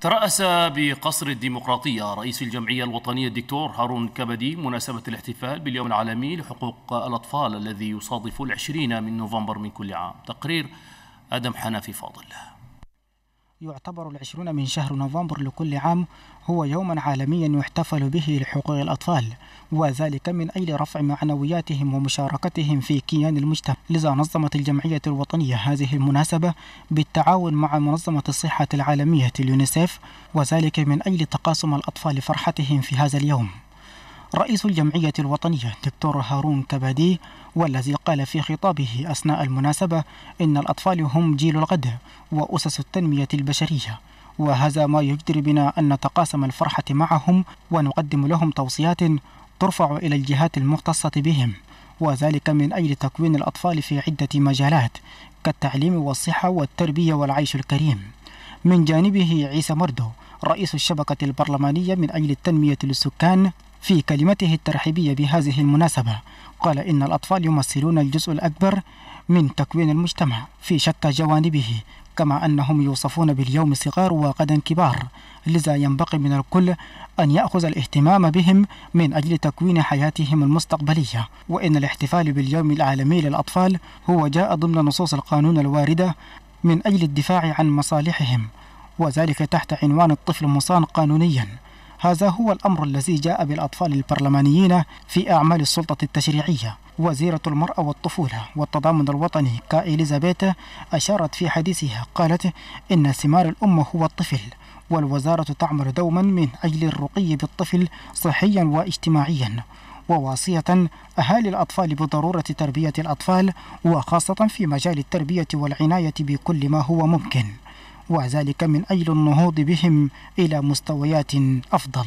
ترأس بقصر الديمقراطية رئيس الجمعية الوطنية الدكتور هارون كبدي مناسبة الاحتفال باليوم العالمي لحقوق الأطفال الذي يصادف العشرين من نوفمبر من كل عام تقرير آدم حنافي فاضل يعتبر العشرون من شهر نوفمبر لكل عام هو يوما عالميا يحتفل به لحقوق الأطفال وذلك من أجل رفع معنوياتهم ومشاركتهم في كيان المجتمع لذا نظمت الجمعية الوطنية هذه المناسبة بالتعاون مع منظمة الصحة العالمية اليونيسيف وذلك من أجل تقاسم الأطفال فرحتهم في هذا اليوم رئيس الجمعية الوطنية دكتور هارون كبادي والذي قال في خطابه أثناء المناسبة إن الأطفال هم جيل الغد وأسس التنمية البشرية وهذا ما يجدر بنا أن نتقاسم الفرحة معهم ونقدم لهم توصيات ترفع إلى الجهات المختصة بهم وذلك من أجل تكوين الأطفال في عدة مجالات كالتعليم والصحة والتربية والعيش الكريم من جانبه عيسى مردو رئيس الشبكة البرلمانية من أجل التنمية للسكان في كلمته الترحيبية بهذه المناسبة قال إن الأطفال يمثلون الجزء الأكبر من تكوين المجتمع في شتى جوانبه كما أنهم يوصفون باليوم صغار وغدا كبار لذا ينبغي من الكل أن يأخذ الاهتمام بهم من أجل تكوين حياتهم المستقبلية وإن الاحتفال باليوم العالمي للأطفال هو جاء ضمن نصوص القانون الواردة من أجل الدفاع عن مصالحهم وذلك تحت عنوان الطفل مصان قانونياً هذا هو الأمر الذي جاء بالأطفال البرلمانيين في أعمال السلطة التشريعية وزيرة المرأة والطفولة والتضامن الوطني كإليزابيث أشارت في حديثها قالت إن ثمار الأمة هو الطفل والوزارة تعمل دوما من أجل الرقي بالطفل صحيا واجتماعيا وواصية أهالي الأطفال بضرورة تربية الأطفال وخاصة في مجال التربية والعناية بكل ما هو ممكن وذلك من أجل النهوض بهم إلى مستويات أفضل